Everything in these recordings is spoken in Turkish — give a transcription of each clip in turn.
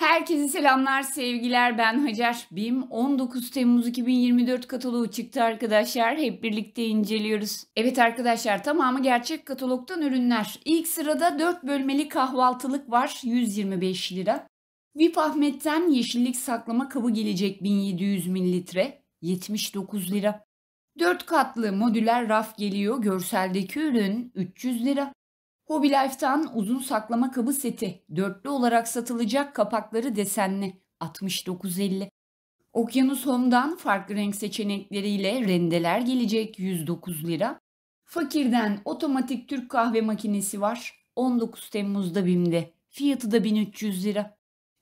Herkese selamlar, sevgiler. Ben Hacer. Bim. 19 Temmuz 2024 kataloğu çıktı arkadaşlar. Hep birlikte inceliyoruz. Evet arkadaşlar tamamı gerçek katalogdan ürünler. İlk sırada 4 bölmeli kahvaltılık var. 125 lira. VIP Ahmet'ten yeşillik saklama kabı gelecek 1700 mililitre. 79 lira. 4 katlı modüler raf geliyor. Görseldeki ürün 300 lira. Hobby Life'tan uzun saklama kabı seti, dörtlü olarak satılacak kapakları desenli 69.50. Okyanus Home'dan farklı renk seçenekleriyle rendeler gelecek 109 lira. Fakirden otomatik Türk kahve makinesi var 19 Temmuz'da BİM'de. Fiyatı da 1300 lira.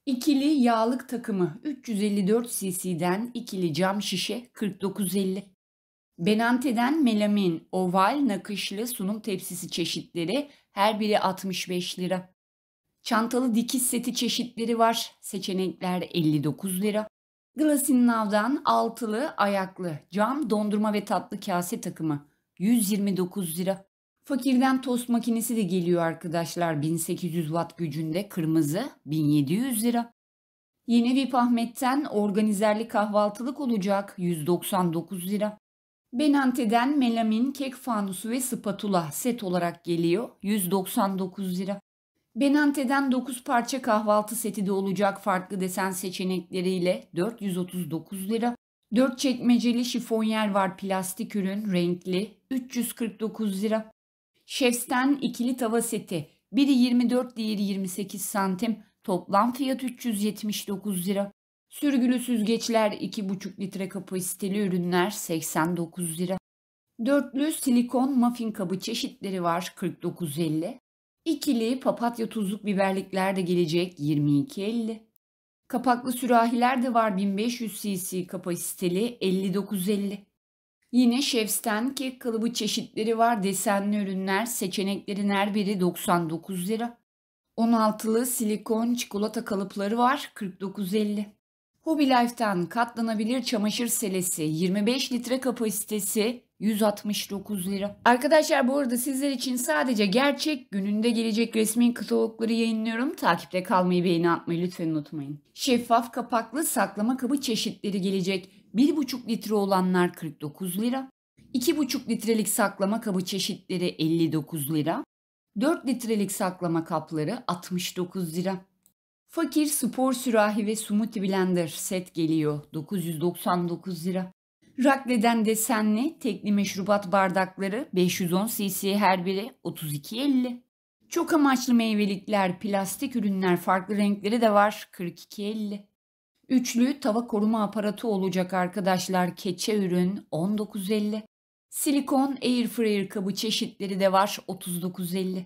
İkili yağlık takımı 354 cc'den ikili cam şişe 49.50. Benante'den melamin, oval, nakışlı sunum tepsisi çeşitleri her biri 65 lira. Çantalı dikiz seti çeşitleri var. Seçenekler 59 lira. Glasinav'dan altılı ayaklı cam dondurma ve tatlı kase takımı 129 lira. Fakirden tost makinesi de geliyor arkadaşlar 1800 watt gücünde kırmızı 1700 lira. Yeni VIP Ahmet'ten organizerli kahvaltılık olacak 199 lira. Benante'den melamin, kek fanusu ve spatula set olarak geliyor. 199 lira. Benante'den 9 parça kahvaltı seti de olacak farklı desen seçenekleriyle 439 lira. 4 çekmeceli şifonyer var plastik ürün renkli 349 lira. Şefsten ikili tava seti biri 24 diğeri 28 santim toplam fiyat 379 lira. Sürgülü süzgeçler 2,5 litre kapasiteli ürünler 89 lira. Dörtlü silikon muffin kabı çeşitleri var 49.50. İkili papatya tuzluk biberlikler de gelecek 22.50. Kapaklı sürahiler de var 1500 cc kapasiteli 59.50. Yine Şefsten kek kalıbı çeşitleri var. Desenli ürünler, seçeneklerin her biri 99 lira. 16'lı silikon çikolata kalıpları var 49.50. Hobby Life'tan katlanabilir çamaşır selesi 25 litre kapasitesi 169 lira. Arkadaşlar bu arada sizler için sadece gerçek gününde gelecek resmi katalogları yayınlıyorum. Takipte kalmayı beğeni atmayı lütfen unutmayın. Şeffaf kapaklı saklama kabı çeşitleri gelecek. 1,5 litre olanlar 49 lira. 2,5 litrelik saklama kabı çeşitleri 59 lira. 4 litrelik saklama kapları 69 lira. Fakir spor sürahi ve smoothie blender set geliyor. 999 lira. Rakleden desenli tekli meşrubat bardakları 510 cc her biri 32.50. Çok amaçlı meyvelikler, plastik ürünler, farklı renkleri de var 42.50. Üçlü tava koruma aparatı olacak arkadaşlar. Keçe ürün 19.50. Silikon air fryer kabı çeşitleri de var 39.50.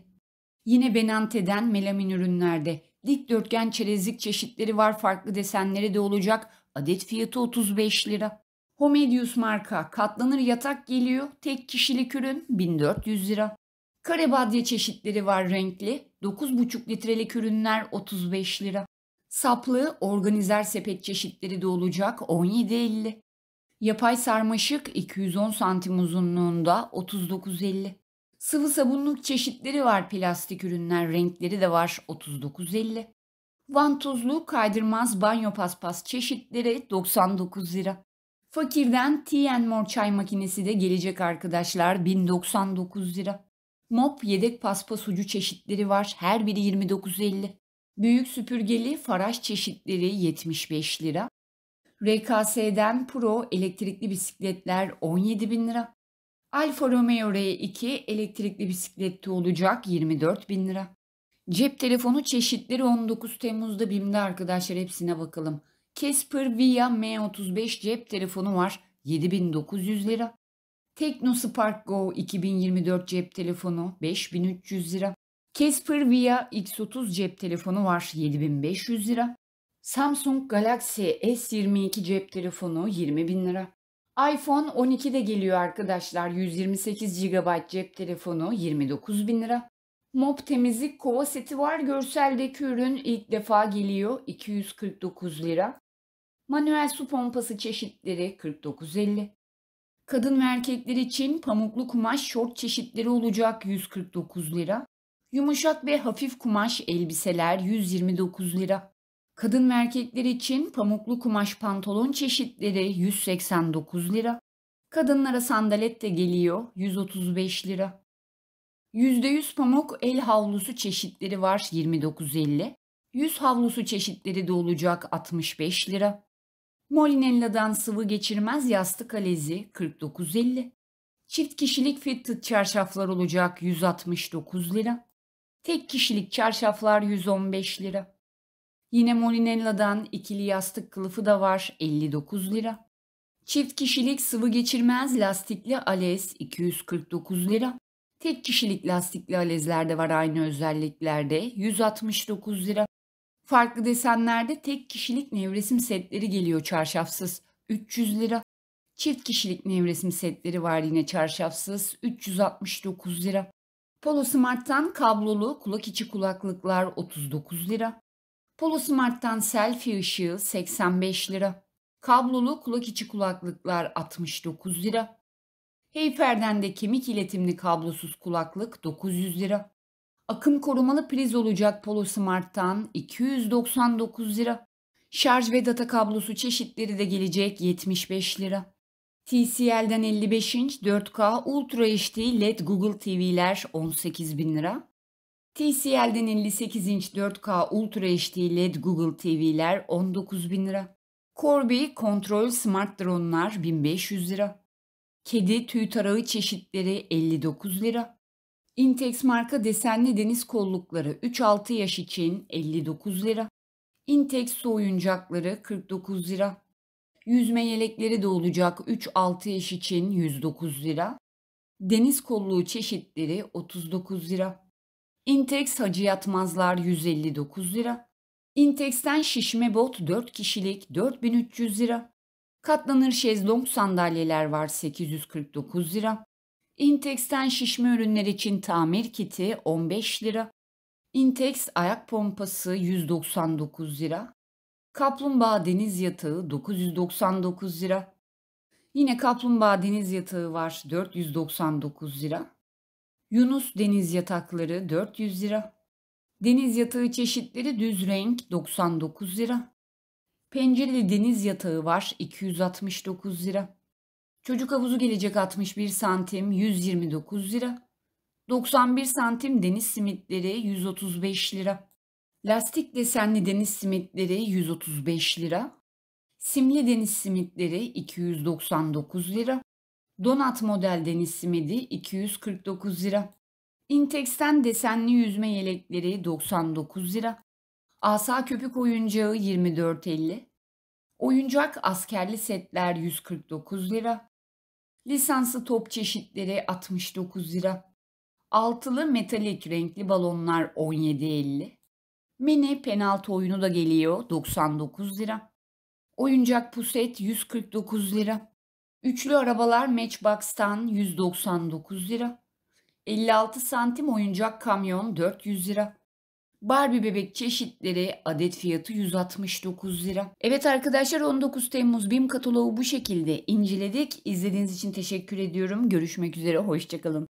Yine Benante'den melamin ürünlerde Dikdörtgen çerezlik çeşitleri var farklı desenleri de olacak. Adet fiyatı 35 lira. Homedius marka katlanır yatak geliyor. Tek kişilik ürün 1400 lira. Kare badye çeşitleri var renkli. 9,5 litrelik ürünler 35 lira. Saplı organizer sepet çeşitleri de olacak 17.50. Yapay sarmaşık 210 santim uzunluğunda 39.50. Sıvı sabunluk çeşitleri var plastik ürünler, renkleri de var 39.50. Vantuzlu kaydırmaz banyo paspas çeşitleri 99 lira. Fakirden TN More çay makinesi de gelecek arkadaşlar 1099 lira. Mop yedek paspas ucu çeşitleri var her biri 29.50. Büyük süpürgeli faraş çeşitleri 75 lira. RKS'den Pro elektrikli bisikletler 17 bin lira. Alfa Romeo R2 elektrikli bisiklette olacak 24 bin lira. Cep telefonu çeşitleri 19 Temmuz'da BİM'de arkadaşlar hepsine bakalım. Casper Via M35 cep telefonu var 7900 lira. Spark Go 2024 cep telefonu 5300 lira. Casper Via X30 cep telefonu var 7500 lira. Samsung Galaxy S22 cep telefonu 20 bin lira iPhone 12 de geliyor arkadaşlar. 128 GB cep telefonu 29 bin lira. Mop temizlik kova seti var. Görseldeki ürün ilk defa geliyor. 249 lira. Manuel su pompası çeşitleri 49.50. Kadın ve erkekler için pamuklu kumaş şort çeşitleri olacak 149 lira. Yumuşak ve hafif kumaş elbiseler 129 lira. Kadın ve erkekler için pamuklu kumaş pantolon çeşitleri 189 lira. Kadınlara sandalet de geliyor 135 lira. %100 pamuk el havlusu çeşitleri var 29.50. Yüz havlusu çeşitleri de olacak 65 lira. Molinella'dan sıvı geçirmez yastık alezi 49.50. Çift kişilik fitted çarşaflar olacak 169 lira. Tek kişilik çarşaflar 115 lira. Yine Molinella'dan ikili yastık kılıfı da var 59 lira. Çift kişilik sıvı geçirmez lastikli ales, 249 lira. Tek kişilik lastikli de var aynı özelliklerde 169 lira. Farklı desenlerde tek kişilik nevresim setleri geliyor çarşafsız 300 lira. Çift kişilik nevresim setleri var yine çarşafsız 369 lira. Polo Smart'tan kablolu kulak içi kulaklıklar 39 lira. Polusmart'tan selfie ışığı 85 lira. Kablolu kulak içi kulaklıklar 69 lira. Heyfer'den de kemik iletimli kablosuz kulaklık 900 lira. Akım korumalı priz olacak Polusmart'tan 299 lira. Şarj ve data kablosu çeşitleri de gelecek 75 lira. TCL'den 55 inç 4K Ultra HD LED Google TV'ler 18 bin lira. TCL'den 58 inç 4K Ultra HD LED Google TV'ler 19.000 lira. Corby Control Smart Drone'lar 1500 lira. Kedi tüy tarağı çeşitleri 59 lira. Intex marka desenli deniz kollukları 3-6 yaş için 59 lira. Intex su oyuncakları 49 lira. Yüzme yelekleri de olacak 3-6 yaş için 109 lira. Deniz kolluğu çeşitleri 39 lira. Intex Hacı Yatmazlar 159 lira. Intex'ten şişme bot 4 kişilik 4300 lira. Katlanır şezlong sandalyeler var 849 lira. Intex'ten şişme ürünler için tamir kiti 15 lira. Intex ayak pompası 199 lira. Kaplumbağa deniz yatağı 999 lira. Yine kaplumbağa deniz yatağı var 499 lira. Yunus deniz yatakları 400 lira. Deniz yatağı çeşitleri düz renk 99 lira. Pencereli deniz yatağı var 269 lira. Çocuk havuzu gelecek 61 santim 129 lira. 91 santim deniz simitleri 135 lira. Lastik desenli deniz simitleri 135 lira. Simli deniz simitleri 299 lira. Donat model deniz simidi 249 lira. Intex'ten desenli yüzme yelekleri 99 lira. Asa köpük oyuncağı 24.50. Oyuncak askerli setler 149 lira. Lisanslı top çeşitleri 69 lira. Altılı metalik renkli balonlar 17.50. Mini penaltı oyunu da geliyor 99 lira. Oyuncak puset 149 lira. Üçlü arabalar Matchbox'tan 199 lira. 56 santim oyuncak kamyon 400 lira. Barbie bebek çeşitleri adet fiyatı 169 lira. Evet arkadaşlar 19 Temmuz BİM kataloğu bu şekilde inceledik. İzlediğiniz için teşekkür ediyorum. Görüşmek üzere hoşçakalın.